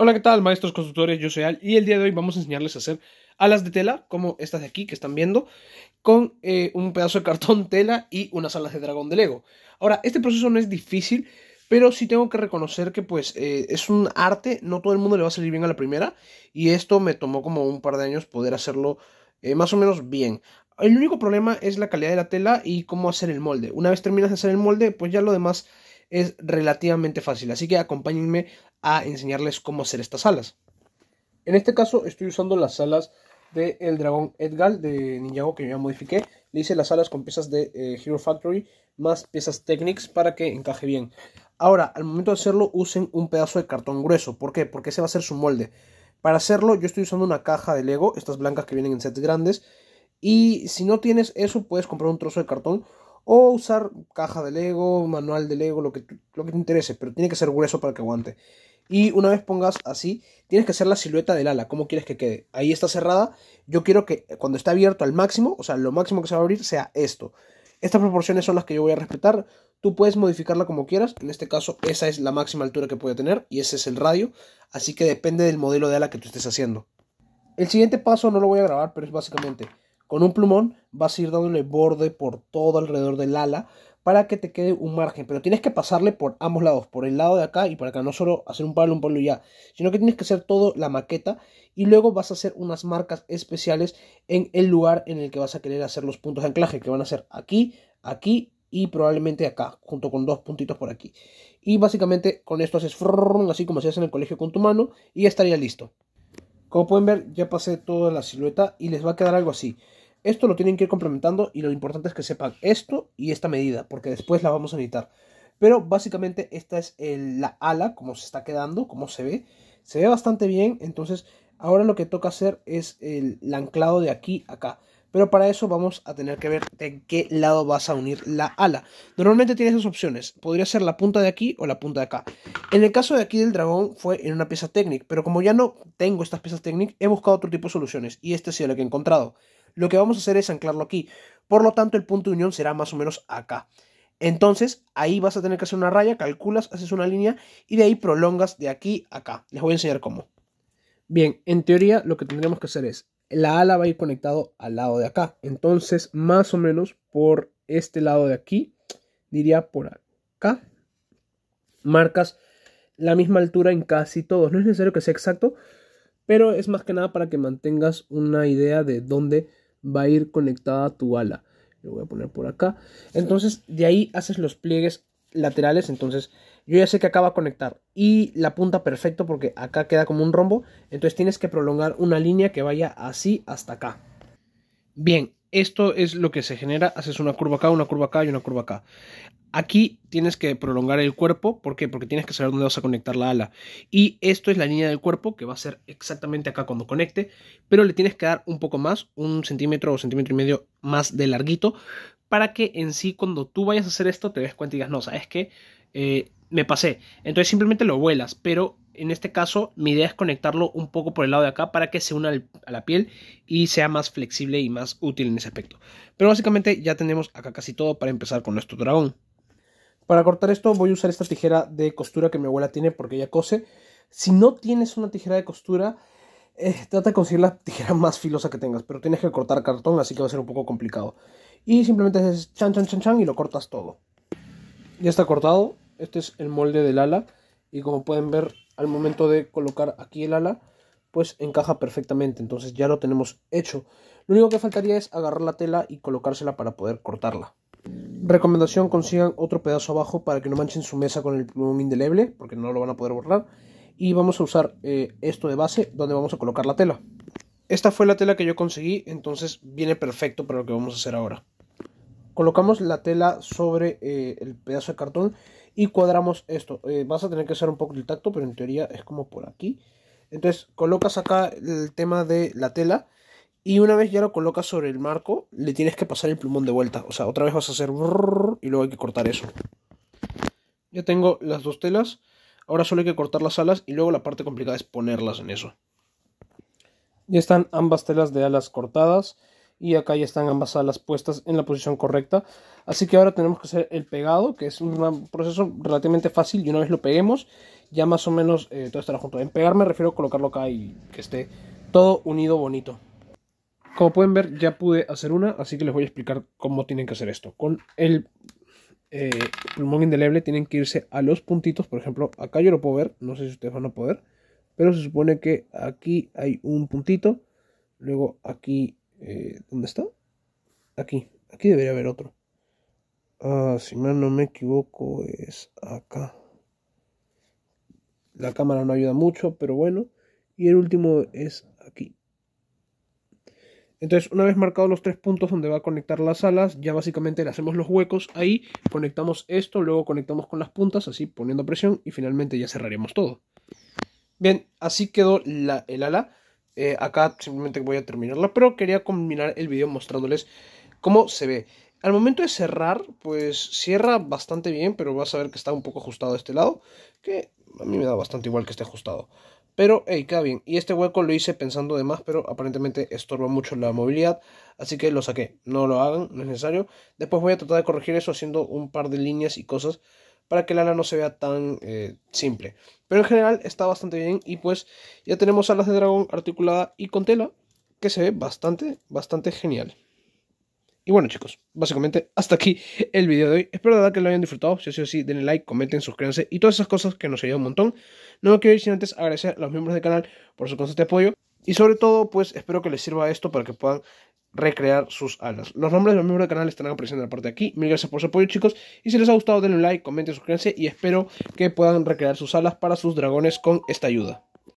Hola, ¿qué tal, maestros constructores? Yo soy Al y el día de hoy vamos a enseñarles a hacer alas de tela, como estas de aquí que están viendo, con eh, un pedazo de cartón tela y unas alas de dragón de Lego. Ahora, este proceso no es difícil, pero sí tengo que reconocer que pues eh, es un arte, no todo el mundo le va a salir bien a la primera, y esto me tomó como un par de años poder hacerlo eh, más o menos bien. El único problema es la calidad de la tela y cómo hacer el molde. Una vez terminas de hacer el molde, pues ya lo demás es relativamente fácil, así que acompáñenme a enseñarles cómo hacer estas alas. En este caso estoy usando las alas del dragón Edgal de Ninjago que yo ya modifiqué. Le hice las alas con piezas de eh, Hero Factory más piezas Technics para que encaje bien. Ahora, al momento de hacerlo, usen un pedazo de cartón grueso. ¿Por qué? Porque ese va a ser su molde. Para hacerlo, yo estoy usando una caja de Lego, estas blancas que vienen en sets grandes. Y si no tienes eso, puedes comprar un trozo de cartón o usar caja de Lego, manual de Lego, lo que, lo que te interese, pero tiene que ser grueso para que aguante. Y una vez pongas así, tienes que hacer la silueta del ala, como quieres que quede. Ahí está cerrada. Yo quiero que cuando está abierto al máximo, o sea, lo máximo que se va a abrir sea esto. Estas proporciones son las que yo voy a respetar. Tú puedes modificarla como quieras. En este caso, esa es la máxima altura que puede tener y ese es el radio. Así que depende del modelo de ala que tú estés haciendo. El siguiente paso no lo voy a grabar, pero es básicamente con un plumón vas a ir dándole borde por todo alrededor del ala para que te quede un margen, pero tienes que pasarle por ambos lados, por el lado de acá y por acá, no solo hacer un palo, un palo y ya, sino que tienes que hacer todo la maqueta y luego vas a hacer unas marcas especiales en el lugar en el que vas a querer hacer los puntos de anclaje, que van a ser aquí, aquí y probablemente acá, junto con dos puntitos por aquí. Y básicamente con esto haces así como se hace en el colegio con tu mano y estaría listo. Como pueden ver, ya pasé toda la silueta y les va a quedar algo así. Esto lo tienen que ir complementando y lo importante es que sepan esto y esta medida, porque después la vamos a editar Pero básicamente esta es la ala, como se está quedando, como se ve. Se ve bastante bien, entonces ahora lo que toca hacer es el, anclado de aquí a acá. Pero para eso vamos a tener que ver de qué lado vas a unir la ala. Normalmente tienes dos opciones. Podría ser la punta de aquí o la punta de acá. En el caso de aquí del dragón fue en una pieza Technic. Pero como ya no tengo estas piezas Technic, he buscado otro tipo de soluciones. Y este ha sido que he encontrado. Lo que vamos a hacer es anclarlo aquí. Por lo tanto, el punto de unión será más o menos acá. Entonces, ahí vas a tener que hacer una raya, calculas, haces una línea y de ahí prolongas de aquí a acá. Les voy a enseñar cómo. Bien, en teoría lo que tendríamos que hacer es, la ala va a ir conectado al lado de acá. Entonces, más o menos por este lado de aquí, diría por acá, marcas la misma altura en casi todos. No es necesario que sea exacto, pero es más que nada para que mantengas una idea de dónde va a ir conectada a tu ala. Lo voy a poner por acá. Entonces, de ahí haces los pliegues laterales. Entonces, yo ya sé que acá va a conectar. Y la punta perfecto porque acá queda como un rombo. Entonces, tienes que prolongar una línea que vaya así hasta acá. Bien, esto es lo que se genera, haces una curva acá, una curva acá y una curva acá. Aquí tienes que prolongar el cuerpo, ¿por qué? Porque tienes que saber dónde vas a conectar la ala. Y esto es la línea del cuerpo que va a ser exactamente acá cuando conecte, pero le tienes que dar un poco más, un centímetro o centímetro y medio más de larguito, para que en sí cuando tú vayas a hacer esto te des cuenta y digas, no, sabes que eh, me pasé. Entonces simplemente lo vuelas, pero en este caso mi idea es conectarlo un poco por el lado de acá para que se una a la piel y sea más flexible y más útil en ese aspecto. Pero básicamente ya tenemos acá casi todo para empezar con nuestro dragón. Para cortar esto voy a usar esta tijera de costura que mi abuela tiene porque ella cose. Si no tienes una tijera de costura, eh, trata de conseguir la tijera más filosa que tengas, pero tienes que cortar cartón, así que va a ser un poco complicado. Y simplemente haces chan, chan, chan, chan y lo cortas todo. Ya está cortado. Este es el molde del ala. Y como pueden ver, al momento de colocar aquí el ala, pues encaja perfectamente. Entonces ya lo tenemos hecho. Lo único que faltaría es agarrar la tela y colocársela para poder cortarla. Recomendación, consigan otro pedazo abajo para que no manchen su mesa con el plumón indeleble, porque no lo van a poder borrar. Y vamos a usar eh, esto de base donde vamos a colocar la tela. Esta fue la tela que yo conseguí, entonces viene perfecto para lo que vamos a hacer ahora. Colocamos la tela sobre eh, el pedazo de cartón y cuadramos esto. Eh, vas a tener que hacer un poco de tacto, pero en teoría es como por aquí. Entonces colocas acá el tema de la tela y una vez ya lo colocas sobre el marco, le tienes que pasar el plumón de vuelta. O sea, otra vez vas a hacer y luego hay que cortar eso. Ya tengo las dos telas. Ahora solo hay que cortar las alas y luego la parte complicada es ponerlas en eso. Ya están ambas telas de alas cortadas y acá ya están ambas alas puestas en la posición correcta. Así que ahora tenemos que hacer el pegado, que es un proceso relativamente fácil y una vez lo peguemos ya más o menos eh, todo estará junto. En pegar me refiero a colocarlo acá y que esté todo unido bonito. Como pueden ver ya pude hacer una, así que les voy a explicar cómo tienen que hacer esto. Con el eh, pulmón indeleble tienen que irse a los puntitos, por ejemplo, acá yo lo puedo ver, no sé si ustedes van a poder, pero se supone que aquí hay un puntito, luego aquí eh, ¿Dónde está? Aquí. Aquí debería haber otro. Ah, si no me equivoco, es acá. La cámara no ayuda mucho, pero bueno. Y el último es aquí. Entonces, una vez marcados los tres puntos donde va a conectar las alas, ya básicamente le hacemos los huecos ahí, conectamos esto, luego conectamos con las puntas, así poniendo presión, y finalmente ya cerraremos todo. Bien, así quedó la, el ala. Eh, acá simplemente voy a terminarla, pero quería combinar el video mostrándoles cómo se ve. Al momento de cerrar, pues cierra bastante bien, pero vas a ver que está un poco ajustado este lado, que a mí me da bastante igual que esté ajustado. Pero, hey, queda bien. Y este hueco lo hice pensando de más, pero aparentemente estorba mucho la movilidad, así que lo saqué. No lo hagan, no es necesario. Después voy a tratar de corregir eso haciendo un par de líneas y cosas para que la ala no se vea tan eh, simple. Pero en general está bastante bien y pues ya tenemos alas de dragón articulada y con tela que se ve bastante, bastante genial. Y bueno chicos, básicamente hasta aquí el video de hoy. Espero de verdad que lo hayan disfrutado. Si ha sido así, denle like, comenten, suscríbanse y todas esas cosas que nos ayudan un montón. No me quiero ir sin antes agradecer a los miembros del canal por su constante apoyo. Y sobre todo, pues espero que les sirva esto para que puedan recrear sus alas. Los nombres de los miembros del canal estarán apareciendo en la parte de aquí. Mil gracias por su apoyo, chicos. Y si les ha gustado, denle un like, comenten, suscríbanse y espero que puedan recrear sus alas para sus dragones con esta ayuda.